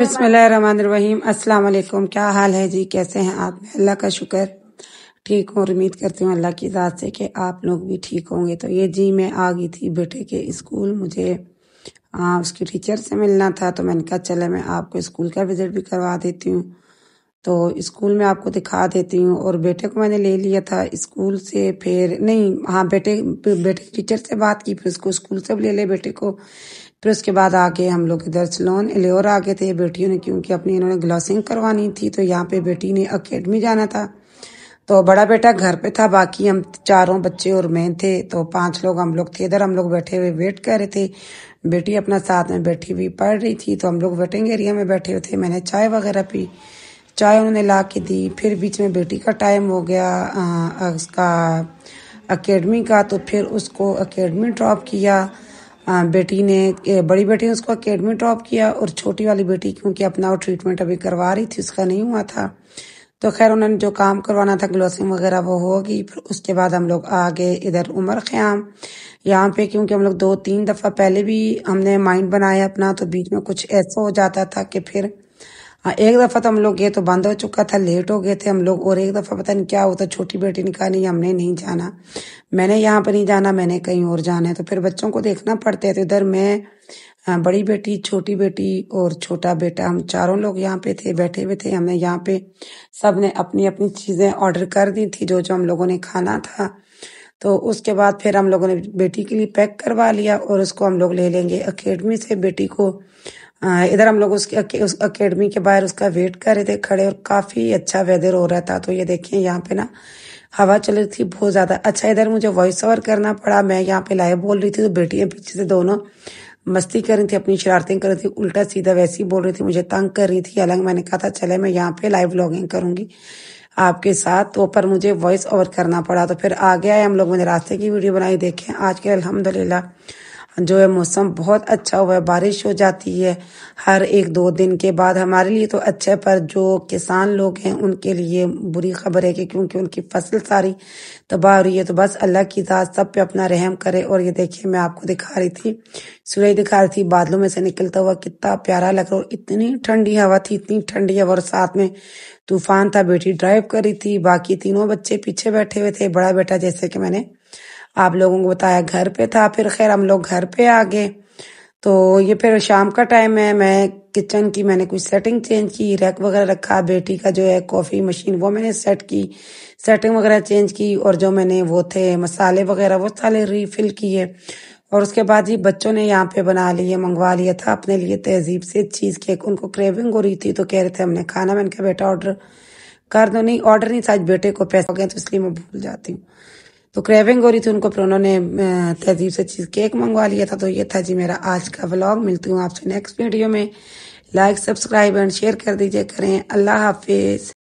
बिसमीम अस्सलाम क्या हाल है जी कैसे हैं आप मैं अल्लाह का शुक्र ठीक हूँ और उम्मीद करती हूँ अल्लाह की ज़ात से कि आप लोग भी ठीक होंगे तो ये जी मैं आ गई थी बेटे के स्कूल मुझे आ, उसके टीचर से मिलना था तो मैंने कहा चले मैं आपको स्कूल का विज़िट भी करवा देती हूँ तो स्कूल में आपको दिखा देती हूँ और बेटे को मैंने ले लिया था स्कूल से फिर नहीं हाँ बेटे बेटे टीचर से बात की फिर उसको स्कूल से ले ले बेटे को फिर उसके बाद आके हम लोग इधर सलोन एलोर आ गए थे बेटियों ने क्योंकि अपनी इन्होंने ग्लॉसिंग करवानी थी तो यहाँ पे बेटी ने अकेडमी जाना था तो बड़ा बेटा घर पे था बाकी हम चारों बच्चे और मैं थे तो पांच लोग हम लोग थे इधर हम लोग बैठे हुए वेट कर रहे थे बेटी अपना साथ में बैठी हुई पढ़ रही थी तो हम लोग वेटिंग एरिया में बैठे हुए थे मैंने चाय वगैरह पी चाय उन्होंने ला के दी फिर बीच में बेटी का टाइम हो गया आ, उसका अकेडमी का तो फिर उसको अकेडमी ड्रॉप किया आ, बेटी ने बड़ी बेटी ने उसको अकेडमी ड्रॉप किया और छोटी वाली बेटी क्योंकि अपना वो ट्रीटमेंट अभी करवा रही थी उसका नहीं हुआ था तो खैर उन्होंने जो काम करवाना था ग्लोसिंग वगैरह वो होगी फिर उसके बाद हम लोग आ गए इधर उमर ख़्याम यहाँ पे क्योंकि हम लोग दो तीन दफ़ा पहले भी हमने माइंड बनाया अपना तो बीच में कुछ ऐसा हो जाता था कि फिर हाँ, एक दफ़ा तो हम लोग गए तो बंद हो चुका था लेट हो गए थे हम लोग और एक दफ़ा पता नहीं क्या होता छोटी बेटी ने कहा नहीं हमने नहीं जाना मैंने यहाँ पर नहीं जाना मैंने कहीं और जाना है तो फिर बच्चों को देखना पड़ता है तो इधर मैं बड़ी बेटी छोटी बेटी और छोटा बेटा हम चारों लोग यहाँ पे थे बैठे हुए थे हमने यहाँ पे सब ने अपनी अपनी चीज़ें ऑर्डर कर दी थी जो जो हम लोगों ने खाना था तो उसके बाद फिर हम लोगों ने बेटी के लिए पैक करवा लिया और उसको हम लोग ले लेंगे अकेडमी से बेटी को इधर हम लोग उसके उस अकेडमी के बाहर उसका वेट कर रहे थे खड़े और काफ़ी अच्छा वेदर हो रहा था तो ये देखिए यहाँ पे ना हवा चल रही थी बहुत ज़्यादा अच्छा इधर मुझे वॉइस ओवर करना पड़ा मैं यहाँ पे लाइव बोल रही थी तो बेटियां पीछे से दोनों मस्ती कर रही थी अपनी शरारतें कर रही थी उल्टा सीधा वैसी बोल रही थी मुझे तंग कर रही थी अलग मैंने कहा था चले मैं यहाँ पे लाइव ब्लॉगिंग करूंगी आपके साथ तो पर मुझे वॉइस ओवर करना पड़ा तो फिर आ गया है हम लोग मैंने रास्ते की वीडियो बनाई देखे आज के अलहमदुल्ला जो है मौसम बहुत अच्छा हुआ है बारिश हो जाती है हर एक दो दिन के बाद हमारे लिए तो अच्छा है पर जो किसान लोग हैं उनके लिए बुरी खबर है कि क्योंकि उनकी फसल सारी तबाह हो रही है तो बस अल्लाह की दाद सब पे अपना रहम करे और ये देखिए मैं आपको दिखा रही थी सूरज दिखा रही थी बादलों में से निकलता हुआ कितना प्यारा लग रहा और इतनी ठंडी हवा थी इतनी ठंडी हवा और साथ में तूफान था बेटी ड्राइव कर रही थी बाकी तीनों बच्चे पीछे बैठे हुए थे बड़ा बेटा जैसे कि मैंने आप लोगों को बताया घर पे था फिर खैर हम लोग घर पे आ गए तो ये फिर शाम का टाइम है मैं किचन की मैंने कुछ सेटिंग चेंज की रैक वगैरह रखा बेटी का जो है कॉफ़ी मशीन वो मैंने सेट की सेटिंग वगैरह चेंज की और जो मैंने वो थे मसाले वगैरह वो सारे रीफिल किए और उसके बाद जी बच्चों ने यहाँ पे बना लिए मंगवा लिया था अपने लिए तहजीब से चीज़ केक उनको क्रेविंग हो रही थी तो कह रहे थे हमने खाना मैंने कहा बेटा ऑर्डर कर दो नहीं ऑर्डर नहीं था बेटे को पैसा हो गया तो इसलिए मैं भूल जाती हूँ तो क्रेविंग हो रही थी उनको फिर उन्होंने तहजीब से चीज़ केक मंगवा लिया था तो ये था जी मेरा आज का व्लॉग मिलती हूँ आपसे नेक्स्ट वीडियो में लाइक सब्सक्राइब एंड शेयर कर दीजिए करें अल्लाह हाफिज़